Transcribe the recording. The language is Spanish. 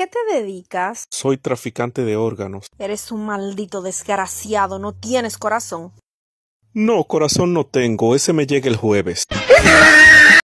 qué te dedicas? Soy traficante de órganos. Eres un maldito desgraciado, no tienes corazón. No, corazón no tengo, ese me llega el jueves.